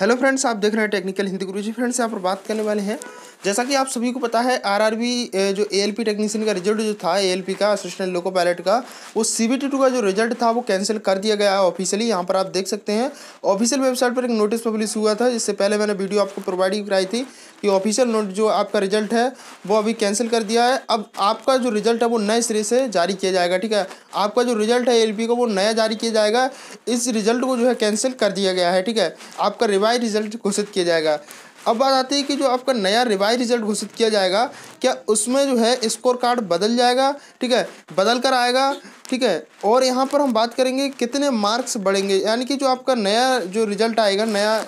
hello friends आप देख रहे हैं टेक्निकल हिंदी गुरु जी फ्रेंड्स यहाँ पर बात करने वाले हैं जैसा कि आप सभी को पता है आरआरबी जो एएलपी टेक्नीशियन का रिजल्ट जो था एएलपी का असिस्टेंट लोको पायलट का वो सीबीटी टू का जो रिजल्ट था वो कैंसिल कर दिया गया है ऑफिशियली यहाँ पर आप देख सकते हैं ऑफिशियल वेबसाइट पर एक नोटिस पब्लिश हुआ था जिससे पहले मैंने वीडियो आपको प्रोवाइड कराई थी कि ऑफिशियल नोट जो आपका रिजल्ट है वो अभी कैंसिल कर दिया है अब आपका जो रिजल्ट है वो नए सिरे से जारी किया जाएगा ठीक है आपका जो रिजल्ट है ए का वो नया जारी किया जाएगा इस रिजल्ट को जो है कैंसिल कर दिया गया है ठीक है आपका रिवाइज रिजल्ट घोषित किया जाएगा अब बात आती है कि जो आपका नया रिवाइज रिजल्ट घोषित किया जाएगा क्या उसमें जो है स्कोर कार्ड बदल जाएगा ठीक है बदल कर आएगा ठीक है और यहाँ पर हम बात करेंगे कितने मार्क्स बढ़ेंगे यानी कि जो आपका नया जो रिजल्ट आएगा नया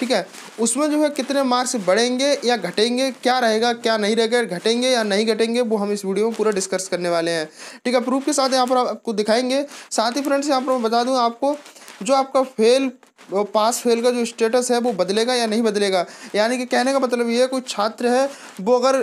ठीक है उसमें जो है कितने मार्क्स बढ़ेंगे या घटेंगे क्या रहेगा क्या नहीं रहेगा घटेंगे या नहीं घटेंगे वो हम इस वीडियो में पूरा डिस्कस करने वाले हैं ठीक है प्रूफ के साथ यहाँ पर आपको दिखाएंगे साथ ही फ्रेंड्स यहाँ पर मैं बता दूँ आपको जो आपका फेल वो पास फेल का जो स्टेटस है वो बदलेगा या नहीं बदलेगा यानी कि कहने का मतलब ये है कोई छात्र है वो अगर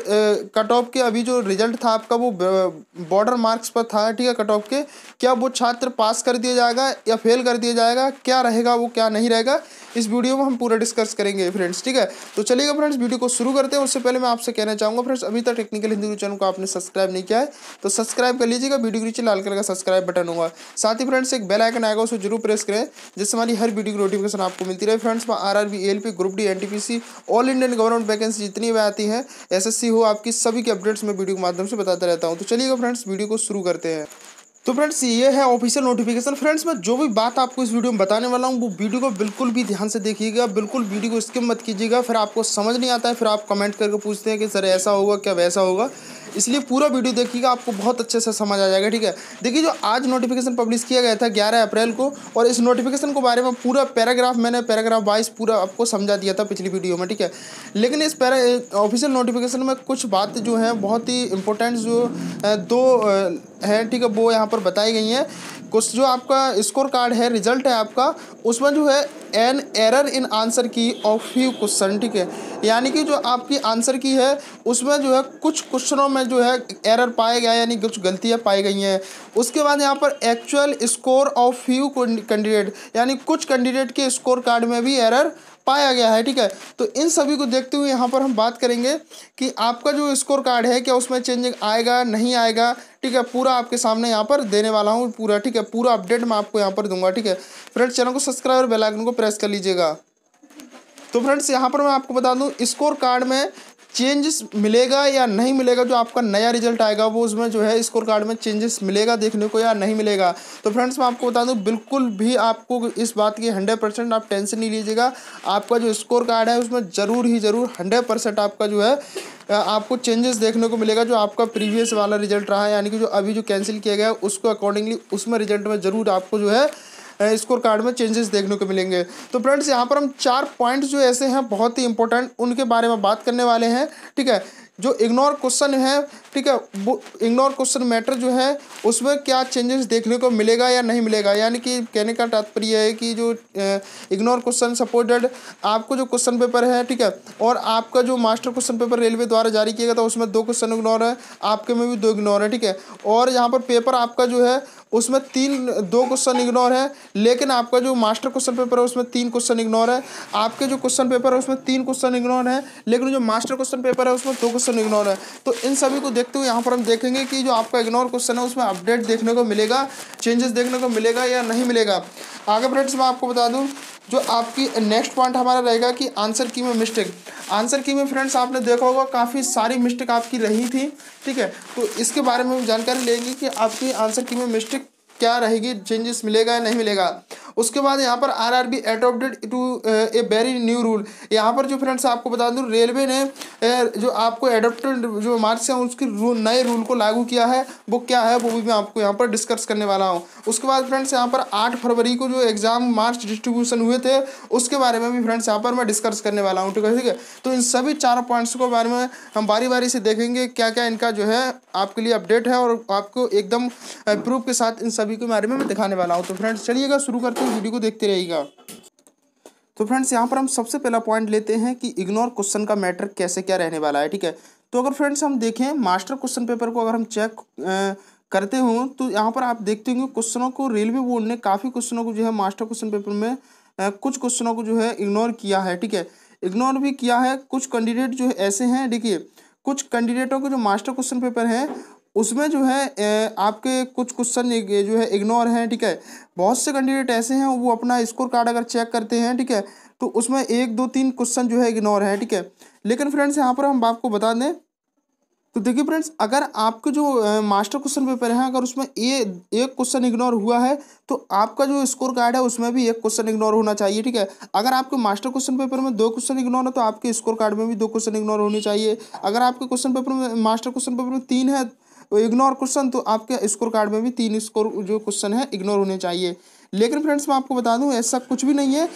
कट ऑफ के अभी जो रिजल्ट था आपका वो बॉर्डर मार्क्स पर था ठीक है कट ऑफ के क्या वो छात्र पास कर दिया जाएगा या फेल कर दिया जाएगा क्या रहेगा वो क्या नहीं रहेगा इस वीडियो में हम पूरा डिस्कस करेंगे फ्रेंड्स ठीक है तो चलिएगा फ्रेंड्स वीडियो को शुरू करते हैं उससे पहले मैं आपसे कहना चाहूँगा फ्रेंड्स अभी तक टेक्निकल हिंदी चैनल को आपने सब्सक्राइब नहीं किया है तो सब्सक्राइब कर लीजिएगा वीडियो के नीचे लाल कलर का सब्सक्राइब बटन होगा साथ ही फ्रेंड्स एक बेल आइकन आएगा उसे जरूर प्रेस करें जिससे हमारी हर वीडियो को नोटिफिकेशन आपको मिलती रहे फ्रेंड्स वहाँ R R B L P group D N T P C all Indian government vacancy जितनी भी आती है एस एस सी हो आपकी सभी के अपडेट्स मैं वीडियो के माध्यम से बताता रहता हूँ तो चलिएगा फ्रेंड्स वीडियो को शुरू करते हैं तो फ्रेंड्स ये है ऑफिशियल नोटिफिकेशन फ्रेंड्स मैं जो भी बात आपको इस वीडियो में बताने वाला हूँ वो वीडियो को बिल्कुल भी ध्यान से देखिएगा बिल्कुल वीडियो को स्किप मत कीजिएगा फिर आपको समझ नहीं आता है फिर आप कमेंट करके पूछते हैं कि सर ऐसा होगा क्या वैसा होगा इसलिए पूरा वीडियो देखिएगा आपको बहुत अच्छे से समझ आ जाएगा ठीक है देखिए जो आज नोटिफिकेशन पब्लिश किया गया था ग्यारह अप्रैल को और इस नोटिफिकेशन के बारे में पूरा पैराग्राफ मैंने पैराग्राफ वाइज पूरा आपको समझा दिया था पिछली वीडियो में ठीक है लेकिन इस पैरा ऑफिशियल नोटिफिकेशन में कुछ बात जो है बहुत ही इंपॉर्टेंट जो दो हैं ठीक है वो यहाँ पर बताई गई हैं कुछ जो आपका स्कोर कार्ड है रिजल्ट है आपका उसमें जो है an error in answer key of few question ठीक है यानी कि जो आपकी आंसर की है उसमें जो है कुछ क्वेश्चनों में जो है एरर पाया गया यानी कुछ गलतियाँ पाई गई हैं उसके बाद यहाँ पर actual score of few candidate यानी कुछ कैंडिडेट के स्कोर कार्ड में भी एरर पाया गया है ठीक है तो इन सभी को देखते हुए यहाँ पर हम बात करेंगे कि आपका जो स्कोर कार्ड है क्या उसमें चेंजिंग आएगा नहीं आएगा ठीक है पूरा आपके सामने यहाँ पर देने वाला हूँ पूरा ठीक है पूरा अपडेट मैं आपको यहाँ पर दूंगा ठीक है फ्रेंड्स चैनल को सब्सक्राइब और बेलाइकन को प्रेस कर लीजिएगा तो फ्रेंड्स यहाँ पर मैं आपको बता दूँ स्कोर कार्ड में चेंजेस मिलेगा या नहीं मिलेगा जो आपका नया रिजल्ट आएगा वो उसमें जो है स्कोर कार्ड में चेंजेस मिलेगा देखने को या नहीं मिलेगा तो फ्रेंड्स मैं आपको बता दूं बिल्कुल भी आपको इस बात की हंड्रेड परसेंट आप टेंशन नहीं लीजिएगा आपका जो स्कोर कार्ड है उसमें ज़रूर ही ज़रूर हंड्रेड परसेंट आपका जो है आपको चेंजेस देखने को मिलेगा जो आपका प्रीवियस वाला रिजल्ट रहा है यानी कि जो अभी जो कैंसिल किया गया उसको अकॉर्डिंगली उसमें रिजल्ट में ज़रूर आपको जो है स्कोर कार्ड में चेंजेस देखने को मिलेंगे तो फ्रेंड्स यहाँ पर हम चार पॉइंट्स जो ऐसे हैं बहुत ही इंपॉर्टेंट उनके बारे में बात करने वाले हैं ठीक है जो इग्नोर क्वेश्चन है ठीक है वो इग्नोर क्वेश्चन मैटर जो है उसमें क्या चेंजेस देखने को मिलेगा या नहीं मिलेगा यानी कि कहने का तात्पर्य है कि जो इग्नोर क्वेश्चन सपोर्टेड आपको जो क्वेश्चन पेपर है ठीक है और आपका जो मास्टर क्वेश्चन पेपर रेलवे द्वारा जारी किया गया था उसमें दो क्वेश्चन इग्नोर है आपके में भी दो इग्नोर है ठीक है और यहाँ पर पेपर आपका जो है उसमें तीन दो क्वेश्चन इग्नोर है लेकिन आपका जो मास्टर क्वेश्चन पेपर है उसमें तीन क्वेश्चन इग्नोर है आपके जो क्वेश्चन पेपर है उसमें तीन क्वेश्चन इग्नोर है लेकिन जो मास्टर क्वेश्चन पेपर है उसमें दो क्वेश्चन इग्नोर है तो इन सभी को देखते हुए यहाँ पर हम देखेंगे कि जो आपका इग्नोर क्वेश्चन है उसमें अपडेट देखने को मिलेगा चेंजेस देखने को मिलेगा या नहीं मिलेगा आगे फ्रेंड्स मैं आपको बता दूँ जो आपकी नेक्स्ट पॉइंट हमारा रहेगा कि आंसर की में मिस्टेक आंसर की में फ्रेंड्स आपने देखा होगा काफ़ी सारी मिस्टेक आपकी रही थी ठीक है तो इसके बारे में जानकारी लेंगे कि आपकी आंसर की में मिस्टेक क्या रहेगी चेंजेस मिलेगा या नहीं मिलेगा उसके बाद यहाँ पर R R B adopted to a very new rule यहाँ पर जो फ्रेंड्स आपको बता दूँ रेलवे ने uh, जो आपको एडोप्टेड जो मार्क्स हैं उसके रूल नए रूल को लागू किया है वो क्या है वो भी मैं आपको यहाँ पर डिस्कस करने वाला हूँ उसके बाद फ्रेंड्स यहाँ पर आठ फरवरी को जो एग्ज़ाम मार्क्स डिस्ट्रीब्यूशन हुए थे उसके बारे में भी फ्रेंड्स यहाँ पर मैं डिस्कस करने वाला हूँ ठीक है ठीक है तो इन सभी चार पॉइंट्स को बारे में हम बारी बारी से देखेंगे क्या क्या इनका जो है आपके लिए अपडेट है और आपको एकदम प्रूफ uh, के साथ इन सभी के बारे में मैं दिखाने वाला हूँ तो फ्रेंड्स चलिएगा शुरू करते तक वीडियो को देखते रहिएगा तो फ्रेंड्स यहाँ पर हम सबसे पहला पॉइंट लेते हैं कि इग्नोर क्वेश्चन का मैटर कैसे क्या रहने वाला है ठीक है तो अगर फ्रेंड्स हम देखें मास्टर क्वेश्चन पेपर को अगर हम चेक करते हों तो यहाँ पर आप देखते होंगे क्वेश्चनों को रेलवे बोर्ड ने काफ़ी क्वेश्चनों को जो है मास्टर क्वेश्चन पेपर में कुछ क्वेश्चनों को जो है इग्नोर किया है ठीक है इग्नोर भी किया है कुछ कैंडिडेट जो है ऐसे हैं देखिए कुछ कैंडिडेटों के जो मास्टर क्वेश्चन पेपर हैं उसमें जो है आपके कुछ क्वेश्चन जो है इग्नोर हैं ठीक है बहुत से कैंडिडेट ऐसे हैं वो अपना स्कोर कार्ड अगर चेक करते हैं ठीक है तो उसमें एक दो तीन क्वेश्चन जो है इग्नोर है ठीक है लेकिन फ्रेंड्स यहाँ पर हम आपको बता दें तो देखिए फ्रेंड्स अगर आपके जो मास्टर क्वेश्चन पेपर है अगर उसमें ए एक क्वेश्चन इग्नोर हुआ है तो आपका जो स्कोर कार्ड है उसमें भी एक क्वेश्चन इग्नोर होना चाहिए ठीक है अगर आपके मास्टर क्वेश्चन पेपर में दो क्वेश्चन इग्नोर है तो आपके स्कोर कार्ड में भी दो क्वेश्चन इग्नोर होने चाहिए अगर आपके क्वेश्चन पेपर में मास्टर क्वेश्चन पेपर में तीन है तो इग्नोर क्वेश्चन तो आपके स्कोर कार्ड में भी तीन स्कोर जो क्वेश्चन है इग्नोर होने चाहिए लेकिन फ्रेंड्स मैं आपको बता दूं ऐसा कुछ भी नहीं है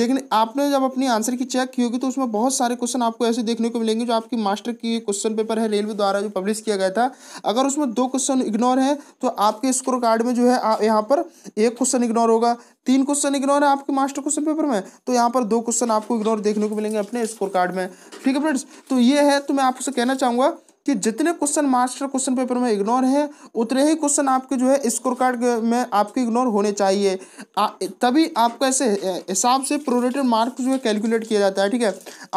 देखने आपने जब अपनी आंसर की चेक की होगी तो उसमें बहुत सारे क्वेश्चन आपको ऐसे देखने को मिलेंगे जो आपकी मास्टर की क्वेश्चन पेपर है रेलवे द्वारा जो पब्लिश किया गया था अगर उसमें दो क्वेश्चन इग्नोर है तो आपके स्कोर कार्ड में जो है यहाँ पर एक क्वेश्चन इग्नोर होगा तीन क्वेश्चन इग्नोर है आपके मास्टर क्वेश्चन पेपर में तो यहाँ पर दो क्वेश्चन आपको इग्नोर देखने को मिलेंगे अपने स्कोर कार्ड में ठीक है फ्रेंड्स तो ये है तो मैं आपसे कहना चाहूँगा कि जितने क्वेश्चन मास्टर क्वेश्चन पेपर में इग्नोर है उतने ही क्वेश्चन आपके जो है स्कोर कार्ड में आपके इग्नोर होने चाहिए तभी आपका ऐसे हिसाब से प्रोरेटेड मार्क्स जो है कैलकुलेट किया जाता है ठीक है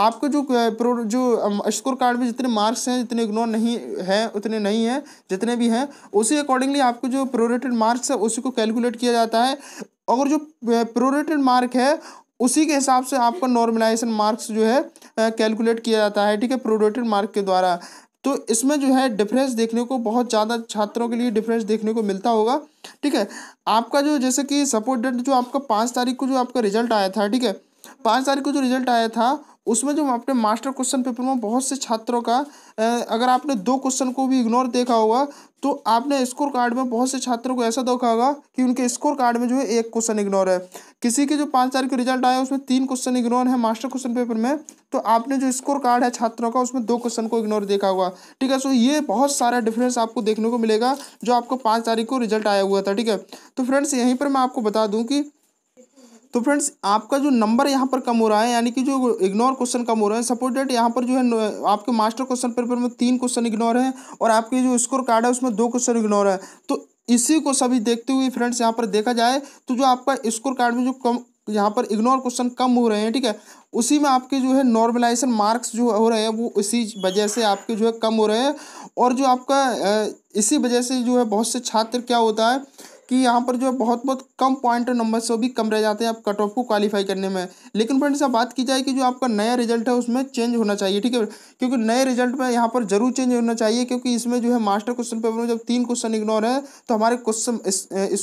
आपके जो प्रो जो स्कोर कार्ड में जितने मार्क्स हैं जितने इग्नोर नहीं हैं उतने नहीं हैं जितने भी हैं उसी अकॉर्डिंगली आपके जो प्रोरेटेड मार्क्स है उसी को कैलकुलेट किया जाता है और जो प्रोरेटेड मार्क है उसी के हिसाब से आपका नॉर्मलाइजेशन मार्क्स जो है कैलकुलेट किया जाता है ठीक है प्रोडेटेड मार्क के द्वारा तो इसमें जो है डिफरेंस देखने को बहुत ज़्यादा छात्रों के लिए डिफरेंस देखने को मिलता होगा ठीक है आपका जो जैसे कि सपोर्ट डेट जो आपका पाँच तारीख को जो आपका रिजल्ट आया था ठीक है पाँच तारीख को जो रिजल्ट आया था उसमें जो आपने मास्टर क्वेश्चन पेपर में बहुत से छात्रों का अगर आपने दो क्वेश्चन को भी इग्नोर देखा होगा तो आपने स्कोर कार्ड में बहुत से छात्रों को ऐसा देखा होगा कि उनके स्कोर कार्ड में जो है एक क्वेश्चन इग्नोर है किसी के जो पाँच तारीख को रिजल्ट आया उसमें तीन क्वेश्चन इग्नोर है मास्टर क्वेश्चन पेपर में तो आपने जो स्कोर कार्ड है छात्रों का उसमें दो क्वेश्चन को इग्नोर देखा होगा ठीक है सो ये बहुत सारा डिफरेंस आपको देखने को मिलेगा जो आपको पाँच तारीख को रिजल्ट आया हुआ था ठीक है तो फ्रेंड्स यहीं पर मैं आपको बता दूँ कि तो फ्रेंड्स आपका जो नंबर यहाँ पर कम हो रहा है यानी कि जो इग्नोर क्वेश्चन कम हो रहे हैं डेट यहाँ पर जो है आपके मास्टर क्वेश्चन पेपर में तीन क्वेश्चन इग्नोर है और आपके जो स्कोर कार्ड है उसमें दो क्वेश्चन इग्नोर है तो इसी को सभी देखते हुए फ्रेंड्स यहाँ पर देखा जाए तो जो आपका स्कोर कार्ड में जो कम यहाँ पर इग्नोर क्वेश्चन कम हो रहे हैं ठीक है उसी में आपके जो है नॉर्मलाइजेशन मार्क्स जो हो रहे हैं वो इसी वजह से आपके जो है कम हो रहे हैं और जो आपका इसी वजह से जो है बहुत से छात्र क्या होता है कि यहाँ पर जो है बहुत बहुत कम पॉइंट नंबर से भी कम रह जाते हैं आप कट ऑफ को क्वालिफाई करने में लेकिन फ्रेंड्स अब बात की जाए कि जो आपका नया रिजल्ट है उसमें चेंज होना चाहिए ठीक है क्योंकि नए रिजल्ट में यहाँ पर जरूर चेंज होना चाहिए क्योंकि इसमें जो है मास्टर क्वेश्चन पेपर में जब तीन क्वेश्चन इग्नोर है तो हमारे क्वेश्चन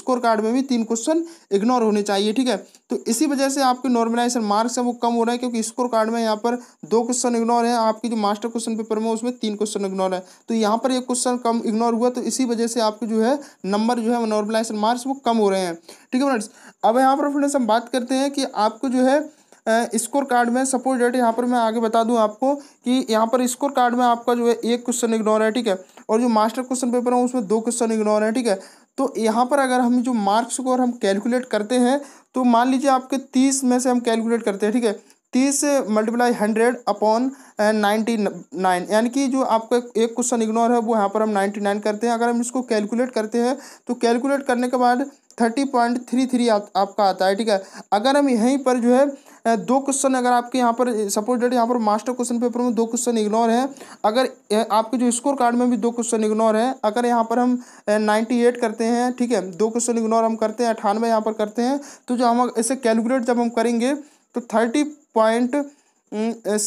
स्कोर कार्ड में भी तीन क्वेश्चन इग्नोर होने चाहिए ठीक है तो इसी वजह से आपके नॉर्मलाइजेशन मार्क्स हैं वो कम हो रहे हैं क्योंकि स्कोर कार्ड में यहाँ पर दो क्वेश्चन इग्नोर है आपकी जो मास्टर क्वेश्चन पेपर में उसमें तीन क्वेश्चन इग्नोर है तो यहाँ पर एक क्वेश्चन कम इग्नोर हुआ तो इसी वजह से आपके जो है नंबर जो है नॉर्मलाइजेशन मार्क्स वो कम हो रहे हैं ठीक है फ्रेंड्स अब यहाँ पर फ्रेंड्स हम बात करते हैं कि आपको जो है स्कोर कार्ड में सपोज डेट यहाँ पर मैं आगे बता दूं आपको कि यहाँ पर स्कोर कार्ड में आपका जो है एक क्वेश्चन इग्नोर है ठीक है और जो मास्टर क्वेश्चन पेपर है उसमें दो क्वेश्चन इग्नोर है ठीक है तो यहाँ पर अगर हम जो मार्क्स को और हम कैलकुलेट करते हैं तो मान लीजिए आपके तीस में से हम कैलकुलेट करते हैं ठीक है तीस multiply hundred upon ninety nine यानी कि जो आपका एक क्वेश्चन इग्नोर है वो यहाँ पर हम नाइन्टी नाइन करते हैं अगर हम इसको कैलकुलेट करते हैं तो कैलकुलेट करने के बाद थर्टी पॉइंट थ्री थ्री आपका आता है ठीक है अगर हम यहीं पर जो है uh, दो क्वेश्चन अगर आपके यहाँ पर सपोज डेट यहाँ पर मास्टर क्वेश्चन पेपर में दो क्वेश्चन इग्नोर है अगर uh, आपके जो स्कोर कार्ड में भी दो क्वेश्चन इग्नोर है अगर यहाँ पर हम नाइन्टी uh, एट करते हैं ठीक है दो क्वेश्चन इग्नोर हम करते हैं अठानवे यहाँ पर करते हैं तो जो हम इसे कैलकुलेट जब हम करेंगे तो थर्टी पॉइंट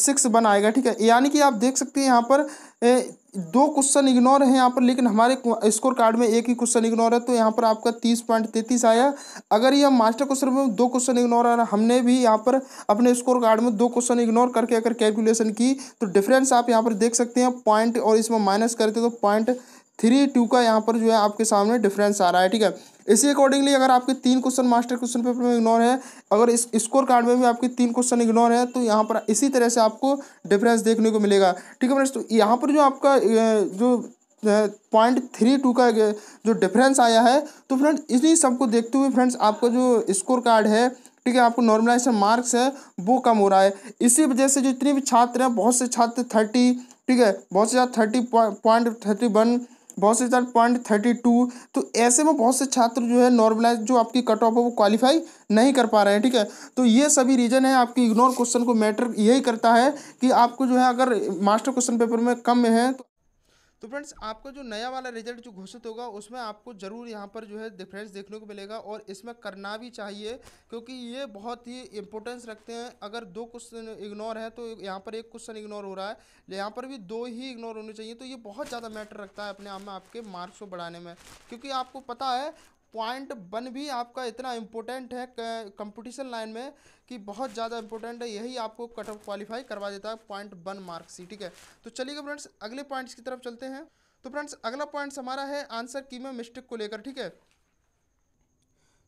सिक्स वन आएगा ठीक है यानी कि आप देख सकते हैं यहाँ पर ए, दो क्वेश्चन इग्नोर हैं यहाँ पर लेकिन हमारे स्कोर कार्ड में एक ही क्वेश्चन इग्नोर है तो यहाँ पर आपका तीस पॉइंट तैंतीस आया अगर ये मास्टर क्वेश्चन में दो क्वेश्चन इग्नोर आ रहा हमने भी यहाँ पर अपने स्कोर कार्ड में दो क्वेश्चन इग्नोर करके अगर कैलकुलेशन की तो डिफरेंस आप यहाँ पर देख सकते हैं पॉइंट और इसमें माइनस करते तो पॉइंट थ्री टू का यहाँ पर जो है आपके सामने डिफरेंस आ रहा है ठीक है इसी अकॉर्डिंगली अगर आपके तीन क्वेश्चन मास्टर क्वेश्चन पेपर में इग्नोर है अगर इस स्कोर कार्ड में भी आपके तीन क्वेश्चन इग्नोर है तो यहाँ पर इसी तरह से आपको डिफरेंस देखने को मिलेगा ठीक है फ्रेंड्स तो यहाँ पर जो आपका जो पॉइंट थ्री टू का जो डिफरेंस आया है तो फ्रेंड्स इसी सबको देखते हुए फ्रेंड्स आपका जो स्कोर कार्ड है ठीक है आपको नॉर्मलाइजेशन मार्क्स है वो कम हो रहा है इसी वजह से जितने भी छात्र हैं बहुत से छात्र थर्टी ठीक है बहुत से छात्र थर्टी पॉइंट थर्टी वन बहुत से छात्र पॉइंट थर्टी टू तो ऐसे में बहुत से छात्र जो है नॉर्मलाइज जो आपकी कट ऑफ है वो क्वालिफाई नहीं कर पा रहे हैं ठीक है तो ये सभी रीज़न है आपकी इग्नोर क्वेश्चन को मैटर यही करता है कि आपको जो है अगर मास्टर क्वेश्चन पेपर में कम में है तो तो फ्रेंड्स आपका जो नया वाला रिजल्ट जो घोषित होगा उसमें आपको ज़रूर यहाँ पर जो है डिफरेंस देखने को मिलेगा और इसमें करना भी चाहिए क्योंकि ये बहुत ही इंपॉर्टेंस रखते हैं अगर दो क्वेश्चन इग्नोर है तो यहाँ पर एक क्वेश्चन इग्नोर हो रहा है यहाँ पर भी दो ही इग्नोर होने चाहिए तो ये बहुत ज़्यादा मैटर रखता है अपने आप में आपके मार्क्स को बढ़ाने में क्योंकि आपको पता है पॉइंट वन भी आपका इतना इम्पोर्टेंट है कंपटीशन लाइन में कि बहुत ज़्यादा इंपॉर्टेंट है यही आपको कट ऑफ क्वालिफाई करवा देता है पॉइंट वन मार्क्स ही ठीक है तो चलिएगा फ्रेंड्स अगले पॉइंट्स की तरफ चलते हैं तो फ्रेंड्स अगला पॉइंट्स हमारा है आंसर की में मिस्टेक को लेकर ठीक है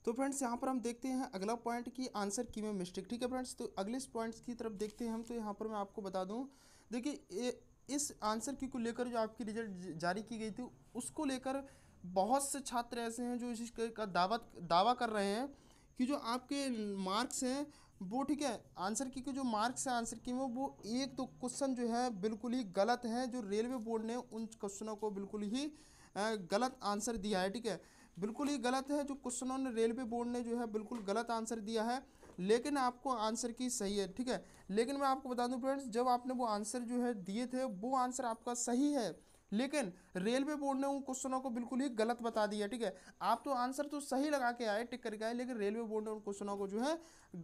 तो फ्रेंड्स यहाँ पर हम देखते हैं अगला पॉइंट की आंसर की में मिस्टेक ठीक है फ्रेंड्स तो अगले पॉइंट्स की तरफ देखते हैं हम तो यहाँ पर मैं आपको बता दूँ देखिए इस आंसर की को लेकर जो आपकी रिजल्ट जारी की गई थी उसको लेकर बहुत से छात्र ऐसे हैं जो इस का दावा दावा कर रहे हैं कि जो आपके मार्क्स हैं वो ठीक है आंसर की के जो मार्क्स हैं आंसर की वो वो एक तो क्वेश्चन जो है बिल्कुल ही गलत है जो रेलवे बोर्ड ने उन क्वेश्चनों को बिल्कुल ही गलत आंसर दिया है ठीक है बिल्कुल ही गलत है जो क्वेश्चनों ने रेलवे बोर्ड ने जो है बिल्कुल गलत आंसर दिया है लेकिन आपको आंसर की सही है ठीक है लेकिन मैं आपको बता दूं फ्रेंड्स जब आपने वो आंसर जो है दिए थे वो आंसर आपका सही है लेकिन रेलवे बोर्ड ने उन क्वेश्चनों को बिल्कुल ही गलत बता दिया ठीक है आप तो आंसर तो सही लगा के आए टिक करके आए लेकिन रेलवे बोर्ड ने उन क्वेश्चनों को जो है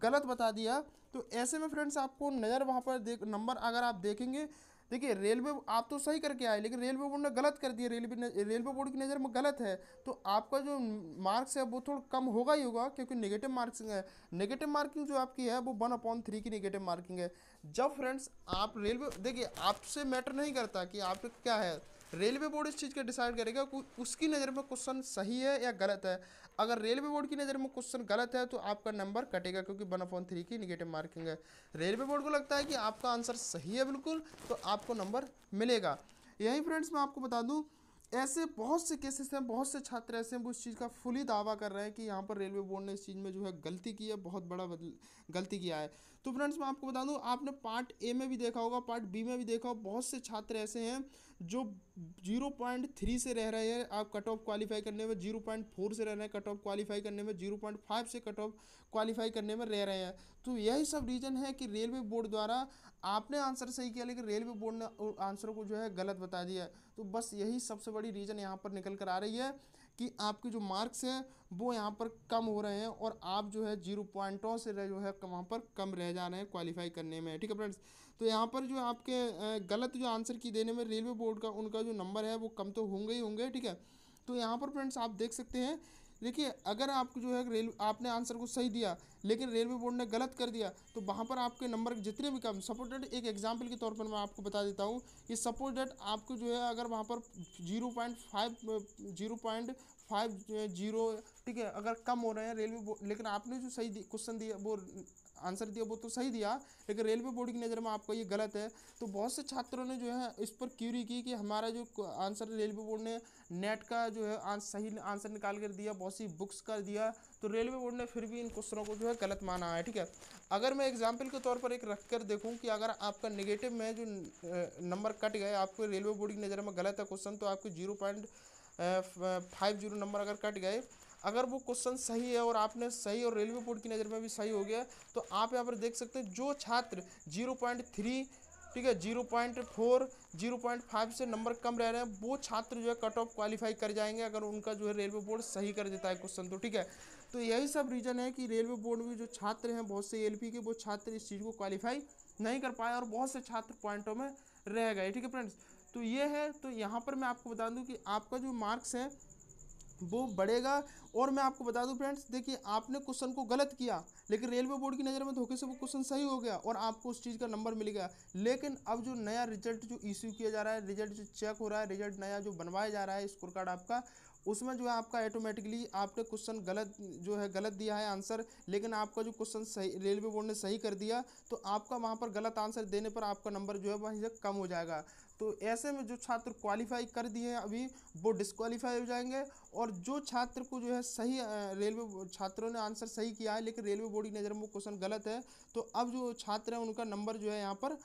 गलत बता दिया तो ऐसे में फ्रेंड्स आपको नज़र वहाँ पर देख नंबर अगर आप देखेंगे देखिए रेलवे आप तो सही करके आए लेकिन रेलवे बोर्ड ने गलत कर दिया रेलवे रेलवे बोर्ड की नज़र में गलत है तो आपका जो मार्क्स है वो थोड़ा कम होगा ही होगा क्योंकि नेगेटिव मार्क्स है नेगेटिव मार्किंग जो आपकी है वो वन अपॉन थ्री की नेगेटिव मार्किंग है जब फ्रेंड्स आप रेलवे देखिए आपसे मैटर नहीं करता कि आप क्या है रेलवे बोर्ड इस चीज़ का डिसाइड करेगा उसकी नज़र में क्वेश्चन सही है या गलत है अगर रेलवे बोर्ड की नज़र में क्वेश्चन गलत है तो आपका नंबर कटेगा क्योंकि वन अपॉन थ्री की निगेटिव मार्किंग है रेलवे बोर्ड को लगता है कि आपका आंसर सही है बिल्कुल तो आपको नंबर मिलेगा यही फ्रेंड्स मैं आपको बता दूँ ऐसे बहुत से केसेस हैं बहुत से छात्र ऐसे हैं वो इस चीज़ का फुली दावा कर रहे हैं कि यहाँ पर रेलवे बोर्ड ने इस चीज़ में जो है गलती की है बहुत बड़ा गलती किया है तो फ्रेंड्स मैं आपको बता दूं आपने पार्ट ए में भी देखा होगा पार्ट बी में भी देखा होगा बहुत से छात्र ऐसे हैं जो 0.3 से रह रहे हैं आप कट ऑफ क्वालिफाई करने में 0.4 से रह रहे हैं कट ऑफ क्वालिफाई करने में 0.5 से कट ऑफ क्वालिफाई करने में रह रहे हैं तो यही सब रीज़न है कि रेलवे बोर्ड द्वारा आपने आंसर सही किया लेकिन रेलवे बोर्ड ने आंसरों को जो है गलत बता दिया तो बस यही सबसे बड़ी रीज़न यहाँ पर निकल कर आ रही है कि आपके जो मार्क्स हैं वो यहाँ पर कम हो रहे हैं और आप जो है जीरो पॉइंटों से जो है वहाँ पर कम रह जा रहे हैं क्वालिफाई करने में ठीक है फ्रेंड्स तो यहाँ पर जो आपके गलत जो आंसर की देने में रेलवे बोर्ड का उनका जो नंबर है वो कम तो होंगे ही होंगे ठीक है तो यहाँ पर फ्रेंड्स आप देख सकते हैं देखिए अगर आपको जो है रेल आपने आंसर को सही दिया लेकिन रेलवे बोर्ड ने गलत कर दिया तो वहाँ पर आपके नंबर जितने भी कम सपोज डेट एक एग्जाम्पल के तौर पर मैं आपको बता देता हूँ कि सपोज डेट आपको जो है अगर वहाँ पर zero point five zero point five zero ठीक है अगर कम हो रहे हैं रेलवे लेकिन आपने जो सही क्वेश्चन दिया वो आंसर दिया वो तो सही दिया लेकिन रेलवे बोर्ड की नज़र में आपका ये गलत है तो बहुत से छात्रों ने जो है इस पर क्यूरी की कि हमारा जो आंसर रेलवे बोर्ड ने नेट का जो है आंस, सही आंसर निकाल कर दिया बहुत सी बुक्स का दिया तो रेलवे बोर्ड ने फिर भी इन क्वेश्चनों को जो है गलत माना है ठीक है अगर मैं एग्जाम्पल के तौर पर एक रख कर देखूँ कि अगर आपका नेगेटिव में जो नंबर कट गए आपको रेलवे बोर्ड की नज़र में गलत है क्वेश्चन तो आपको zero point five zero number अगर कट गए अगर वो क्वेश्चन सही है और आपने सही और रेलवे बोर्ड की नज़र में भी सही हो गया तो आप यहाँ पर देख सकते हैं जो छात्र जीरो पॉइंट थ्री ठीक है zero point four zero point five से नंबर कम रह रहे हैं वो छात्र जो है कट ऑफ क्वालिफाई कर जाएंगे अगर उनका जो है रेलवे बोर्ड सही कर देता है क्वेश्चन तो ठीक है तो यही सब रीज़न है कि रेलवे बोर्ड में जो छात्र हैं बहुत से एलपी के वो छात्र इस चीज़ को क्वालिफाई नहीं कर पाए और बहुत से छात्र पॉइंटों में रह गए ठीक है फ्रेंड्स तो ये है तो यहाँ पर मैं आपको बता दूँ कि आपका जो मार्क्स है वो बढ़ेगा और मैं आपको बता दूं फ्रेंड्स देखिए आपने क्वेश्चन को गलत किया लेकिन रेलवे बोर्ड की नज़र में धोखे से वो क्वेश्चन सही हो गया और आपको उस चीज़ का नंबर मिल गया लेकिन अब जो नया रिजल्ट जो इश्यू किया जा रहा है रिजल्ट जो चेक हो रहा है रिजल्ट नया जो बनवाया जा रहा है स्कोर कार्ड आपका उसमें जो है आपका ऑटोमेटिकली आपने क्वेश्चन गलत जो है गलत दिया है आंसर लेकिन आपका जो क्वेश्चन सही रेलवे बोर्ड ने सही कर दिया तो आपका वहाँ पर गलत आंसर देने पर आपका नंबर जो है वहीं से कम हो जाएगा तो ऐसे में जो छात्र क्वालिफाई कर दिए हैं अभी वो डिसक्वालीफाई हो जाएंगे और जो छात्र को जो है सही रेलवे छात्रों ने आंसर सही किया है लेकिन रेलवे बोर्ड की नज़र में वो क्वेश्चन गलत है तो अब जो छात्र हैं उनका नंबर जो है यहाँ पर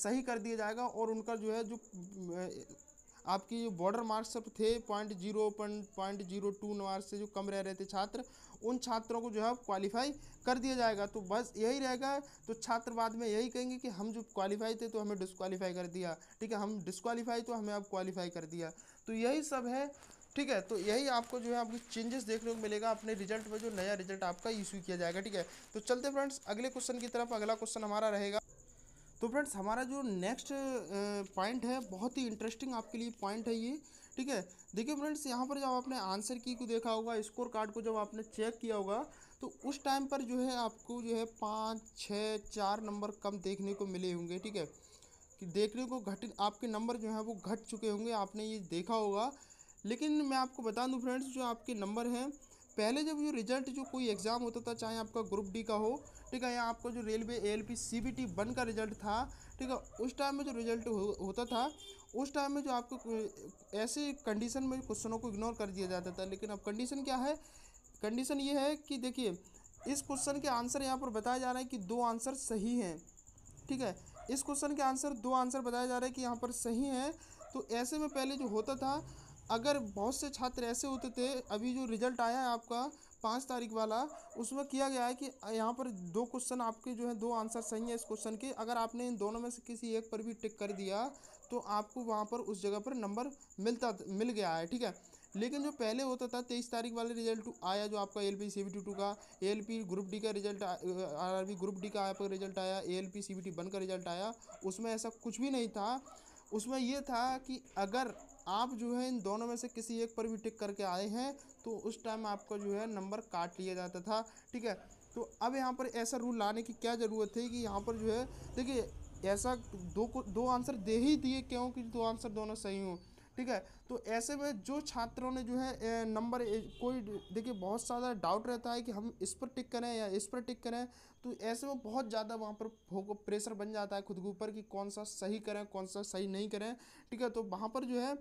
सही कर दिया जाएगा और उनका जो है जो आपकी जो बॉर्डर मार्क्स सब थे point zero point zero two marks से जो कम रह रहे थे छात्र उन छात्रों को जो है क्वालिफाई कर दिया जाएगा तो बस यही रहेगा तो छात्र बाद में यही कहेंगे कि हम जो क्वालिफाई थे तो हमें डिसक्वालीफाई कर दिया ठीक है हम डिसक्वालीफाई तो हमें अब क्वालिफाई कर दिया तो यही सब है ठीक है तो यही आपको जो है आपको चेंजेस देखने को मिलेगा अपने रिजल्ट में जो नया रिजल्ट आपका इशू किया जाएगा ठीक है तो चलते फ्रेंड्स अगले क्वेश्चन की तरफ अगला क्वेश्चन हमारा रहेगा तो फ्रेंड्स हमारा जो नेक्स्ट पॉइंट है बहुत ही इंटरेस्टिंग आपके लिए पॉइंट है ये ठीक है देखिए फ्रेंड्स यहाँ पर जब आपने आंसर की को देखा होगा स्कोर कार्ड को जब आपने चेक किया होगा तो उस टाइम पर जो है आपको जो है पाँच छः चार नंबर कम देखने को मिले होंगे ठीक है कि देखने को घट आपके नंबर जो है वो घट चुके होंगे आपने ये देखा होगा लेकिन मैं आपको बता दूँ फ्रेंड्स जो आपके नंबर हैं पहले जब ये रिजल्ट जो कोई एग्ज़ाम होता था चाहे आपका ग्रुप डी का हो ठीक है या आपका जो railway A L P C B T one का रिजल्ट था ठीक है उस टाइम में जो रिजल्ट हो, होता था उस टाइम में जो आपको ऐसे कंडीशन में क्वेश्चनों को इग्नोर कर दिया जाता था लेकिन अब कंडीशन क्या है कंडीशन ये है कि देखिए इस क्वेश्चन के आंसर यहाँ पर बताया जा रहा है कि दो आंसर सही हैं ठीक है इस क्वेश्चन के आंसर दो आंसर बताया जा रहा है कि यहाँ पर सही हैं तो ऐसे में पहले जो होता था अगर बहुत से छात्र ऐसे होते थे अभी जो रिजल्ट आया है आपका पाँच तारीख वाला उसमें किया गया है कि यहाँ पर दो क्वेश्चन आपके जो है दो आंसर सही है इस क्वेश्चन के अगर आपने इन दोनों में से किसी एक पर भी टिक कर दिया तो आपको वहाँ पर उस जगह पर नंबर मिलता मिल गया है ठीक है लेकिन जो पहले होता था तेईस तारीख वाले रिजल्ट आया जो आपका L P C T two का एल पी ग्रुप डी का result R R group D का आपका रिजल्ट आया A L P C B T one का रिजल्ट आया उसमें ऐसा कुछ भी नहीं था उसमें यह था कि अगर आप जो है इन दोनों में से किसी एक पर भी टिक करके आए हैं तो उस टाइम आपका जो है नंबर काट लिया जाता था ठीक है तो अब यहाँ पर ऐसा रूल लाने की क्या ज़रूरत है कि यहाँ पर जो है देखिए ऐसा दो को दो आंसर दे ही दिए क्योंकि दो आंसर दोनों सही हों ठीक है तो ऐसे में जो छात्रों ने जो है नंबर कोई देखिए बहुत ज़्यादा डाउट रहता है कि हम इस पर टिक करें या इस पर टिक करें तो ऐसे में बहुत ज़्यादा वहाँ पर प्रेशर बन जाता है खुद के ऊपर कि कौन सा सही करें कौन सा सही नहीं करें ठीक है तो वहाँ पर जो है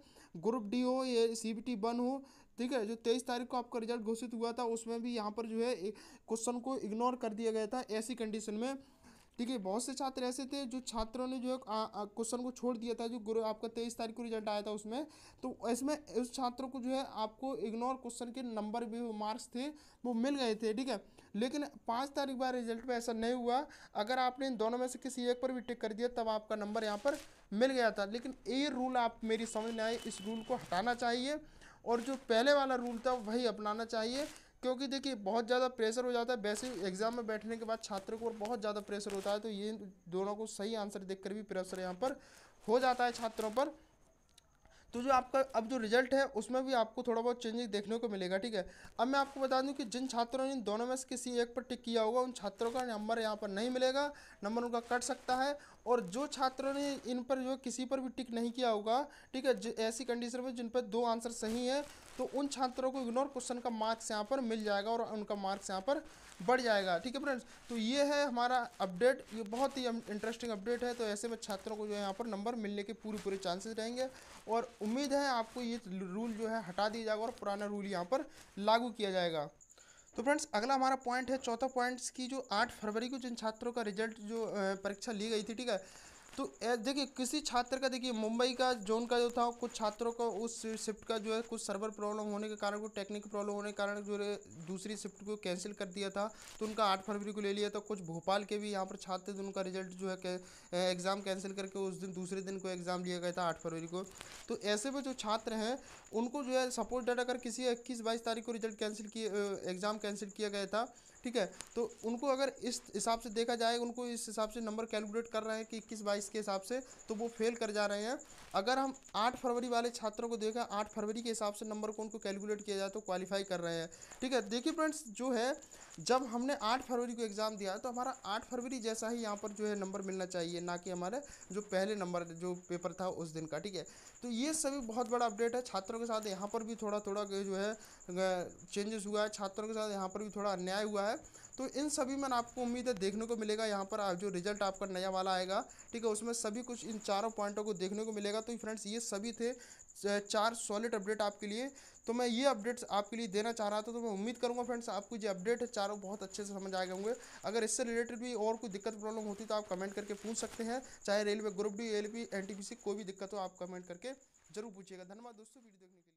ग्रुप डी हो या सी बी टी वन हो ठीक है जो तेईस तारीख को आपका रिजल्ट घोषित हुआ था उसमें भी यहाँ पर जो है क्वेश्चन को इग्नोर कर दिया गया था ऐसी कंडीशन में देखिए बहुत से छात्र ऐसे थे जो छात्रों ने जो क्वेश्चन को छोड़ दिया था जो गुरु आपका तेईस तारीख को रिजल्ट आया था उसमें तो इसमें उस छात्रों को जो है आपको इग्नोर क्वेश्चन के नंबर भी मार्क्स थे वो मिल गए थे ठीक है लेकिन पाँच तारीख बाद रिजल्ट में ऐसा नहीं हुआ अगर आपने इन दोनों में से किसी एक पर भी टिक कर दिया तब आपका नंबर यहाँ पर मिल गया था लेकिन ये रूल आप मेरी समझ में आए इस रूल को हटाना चाहिए और जो पहले वाला रूल था वही अपनाना चाहिए क्योंकि देखिए बहुत ज़्यादा प्रेशर हो जाता है वैसे एग्ज़ाम में बैठने के बाद छात्र को बहुत ज़्यादा प्रेशर होता है तो ये दोनों को सही आंसर देखकर भी प्रेशर यहाँ पर हो जाता है छात्रों पर तो जो आपका अब जो रिजल्ट है उसमें भी आपको थोड़ा बहुत चेंजिंग देखने को मिलेगा ठीक है अब मैं आपको बता दूं कि जिन छात्रों ने दोनों में से किसी एक पर टिक किया होगा उन छात्रों का नंबर यहाँ पर नहीं मिलेगा नंबर उनका कट सकता है और जो छात्रों ने इन पर जो किसी पर भी टिक नहीं किया होगा ठीक है ऐसी कंडीशन में जिन पर दो आंसर सही है तो उन छात्रों को इग्नोर क्वेश्चन का मार्क्स यहाँ पर मिल जाएगा और उनका मार्क्स यहाँ पर बढ़ जाएगा ठीक है फ्रेंड्स तो ये है हमारा अपडेट ये बहुत ही इंटरेस्टिंग अपडेट है तो ऐसे में छात्रों को जो है यहाँ पर नंबर मिलने के पूरे पूरे चांसेस रहेंगे और उम्मीद है आपको ये रूल जो है हटा दिया जाएगा और पुराना रूल यहाँ पर लागू किया जाएगा तो फ्रेंड्स अगला हमारा पॉइंट है चौथा पॉइंट्स की जो आठ फरवरी को जिन छात्रों का रिजल्ट जो परीक्षा ली गई थी ठीक है तो देखिए किसी छात्र का देखिए मुंबई का जोन का जो था कुछ छात्रों को उस शिफ्ट का जो है कुछ सर्वर प्रॉब्लम होने के कारण कुछ टेक्निक प्रॉब्लम होने के कारण जो है दूसरी शिफ्ट को कैंसिल कर दिया था तो उनका आठ फरवरी को ले लिया था कुछ भोपाल के भी यहाँ पर छात्र थे उनका रिजल्ट जो है एग्ज़ाम कैंसिल करके उस दिन दूसरे दिन को एग्ज़ाम लिया गया था आठ फरवरी को तो ऐसे में जो छात्र हैं उनको जो है सपोर्ट डेट अगर किसी इक्कीस बाईस तारीख को रिजल्ट कैंसिल किए एग्ज़ाम कैंसिल किया गया था ठीक है तो उनको अगर इस हिसाब से देखा जाए उनको इस हिसाब से नंबर कैलकुलेट कर रहे हैं कि इक्कीस बाईस के हिसाब से तो वो फेल कर जा रहे हैं अगर हम आठ फरवरी वाले छात्रों को देखें आठ फरवरी के हिसाब से नंबर को उनको कैलकुलेट किया जाए तो क्वालिफाई कर रहे हैं ठीक है देखिए फ्रेंड्स जो है जब हमने आठ फरवरी को एग्ज़ाम दिया तो हमारा आठ फरवरी जैसा ही यहाँ पर जो है नंबर मिलना चाहिए ना कि हमारे जो पहले नंबर जो पेपर था उस दिन का ठीक है तो ये सभी बहुत बड़ा अपडेट है छात्रों के साथ यहाँ पर भी थोड़ा थोड़ा जो है चेंजेस हुआ है छात्रों के साथ यहाँ पर भी थोड़ा अन्याय हुआ है तो इन सभी में आपको उम्मीद है देखने को मिलेगा यहाँ पर जो रिजल्ट आपका नया वाला आएगा ठीक है उसमें सभी कुछ इन चारों पॉइंटों को देखने को मिलेगा तो फ्रेंड्स ये सभी थे चार सॉलिड अपडेट आपके लिए तो मैं ये अपडेट्स आपके लिए देना चाह रहा था तो मैं उम्मीद करूँगा फ्रेंड्स आपको ये अपडेट है चारों बहुत अच्छे से समझ आए होंगे अगर इससे रिलेटेड भी और कोई दिक्कत प्रॉब्लम होती तो आप कमेंट करके पूछ सकते हैं चाहे railway group D L P N कोई भी दिक्कत हो आप कमेंट करके जरूर पूछिएगा धन्यवाद दोस्तों वीडियो देखने के लिए